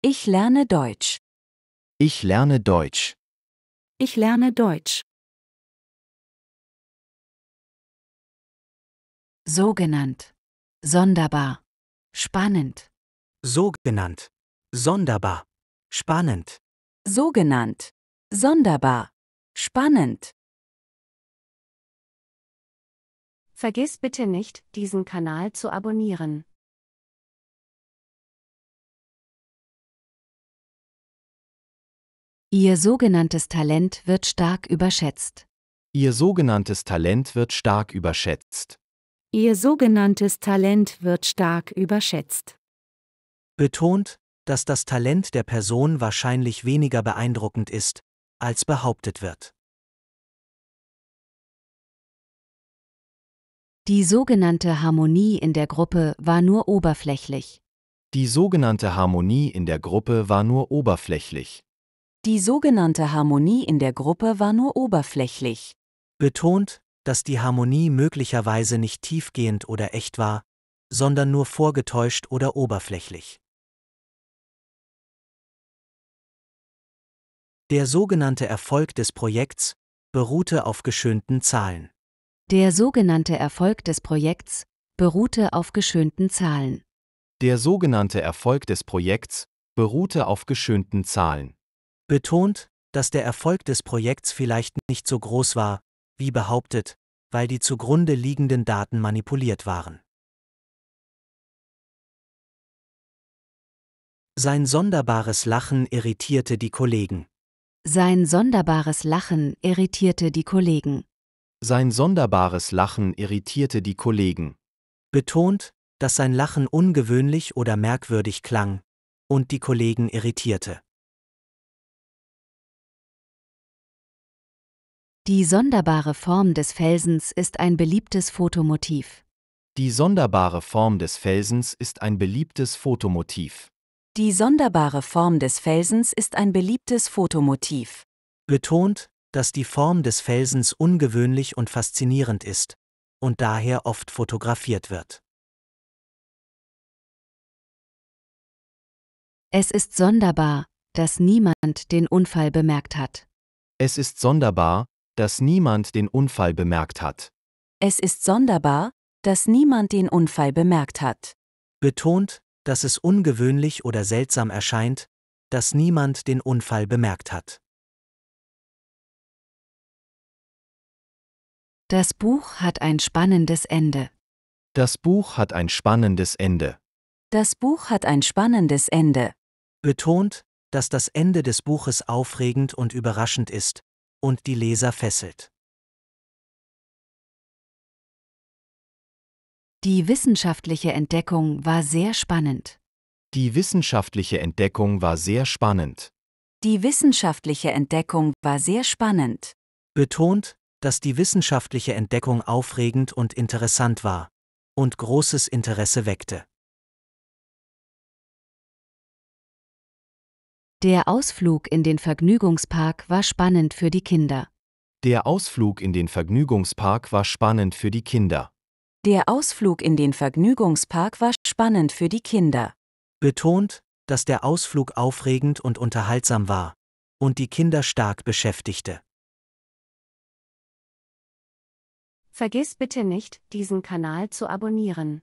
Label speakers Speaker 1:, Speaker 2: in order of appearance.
Speaker 1: Ich lerne Deutsch. Ich lerne Deutsch. Ich lerne Deutsch. So genannt. Sonderbar. Spannend. So genannt. Sonderbar. Spannend. So genannt. Sonderbar. Spannend. Vergiss bitte nicht, diesen Kanal zu abonnieren.
Speaker 2: Ihr sogenanntes Talent wird stark überschätzt.
Speaker 3: Ihr sogenanntes Talent
Speaker 4: wird stark überschätzt.
Speaker 2: Ihr sogenanntes Talent wird stark überschätzt.
Speaker 4: Betont, dass das Talent der Person wahrscheinlich weniger
Speaker 5: beeindruckend ist, als behauptet wird.
Speaker 6: Die sogenannte Harmonie in der Gruppe war nur
Speaker 3: oberflächlich. Die sogenannte Harmonie in der Gruppe war nur oberflächlich.
Speaker 2: Die sogenannte Harmonie in der Gruppe war nur oberflächlich.
Speaker 4: Betont, dass die Harmonie möglicherweise nicht tiefgehend oder echt war, sondern nur vorgetäuscht
Speaker 5: oder oberflächlich.
Speaker 4: Der sogenannte Erfolg des Projekts beruhte auf geschönten Zahlen.
Speaker 6: Der sogenannte Erfolg des Projekts beruhte auf geschönten Zahlen.
Speaker 4: Der sogenannte Erfolg des Projekts beruhte auf geschönten Zahlen. Betont, dass der Erfolg des Projekts vielleicht nicht so groß war, wie behauptet, weil die zugrunde liegenden Daten manipuliert waren. Sein sonderbares Lachen irritierte die Kollegen.
Speaker 6: Sein sonderbares Lachen irritierte die Kollegen.
Speaker 4: Sein sonderbares Lachen irritierte die Kollegen. Betont, dass sein Lachen ungewöhnlich oder merkwürdig klang und die Kollegen irritierte.
Speaker 6: Die sonderbare Form des Felsens
Speaker 2: ist ein beliebtes Fotomotiv.
Speaker 3: Die sonderbare Form des Felsens ist ein
Speaker 4: beliebtes Fotomotiv.
Speaker 2: Die sonderbare Form des Felsens ist ein beliebtes
Speaker 4: Fotomotiv. Betont, dass die Form des Felsens ungewöhnlich und faszinierend ist und daher oft fotografiert wird.
Speaker 6: Es ist sonderbar, dass niemand den
Speaker 2: Unfall bemerkt hat.
Speaker 3: Es ist sonderbar, dass niemand den Unfall bemerkt hat.
Speaker 2: Es ist sonderbar, dass niemand den Unfall bemerkt hat.
Speaker 4: Betont, dass es ungewöhnlich oder seltsam erscheint, dass niemand den Unfall
Speaker 5: bemerkt
Speaker 1: hat. Das
Speaker 2: Buch hat ein spannendes Ende.
Speaker 3: Das Buch hat ein spannendes Ende.
Speaker 4: Das Buch hat ein spannendes Ende. Betont, dass das Ende des Buches aufregend und überraschend ist, und die Leser fesselt.
Speaker 6: Die wissenschaftliche Entdeckung war sehr
Speaker 3: spannend. Die wissenschaftliche Entdeckung war sehr spannend.
Speaker 2: Die wissenschaftliche Entdeckung war sehr spannend.
Speaker 4: Betont, dass die wissenschaftliche Entdeckung aufregend und interessant war und großes Interesse weckte.
Speaker 6: Der Ausflug in den
Speaker 2: Vergnügungspark war spannend für die Kinder.
Speaker 3: Der Ausflug in den Vergnügungspark
Speaker 4: war spannend für die Kinder.
Speaker 2: Der Ausflug in den Vergnügungspark war spannend für die Kinder.
Speaker 4: Betont, dass der Ausflug aufregend und unterhaltsam war
Speaker 1: und die Kinder stark beschäftigte. Vergiss bitte nicht, diesen Kanal zu abonnieren.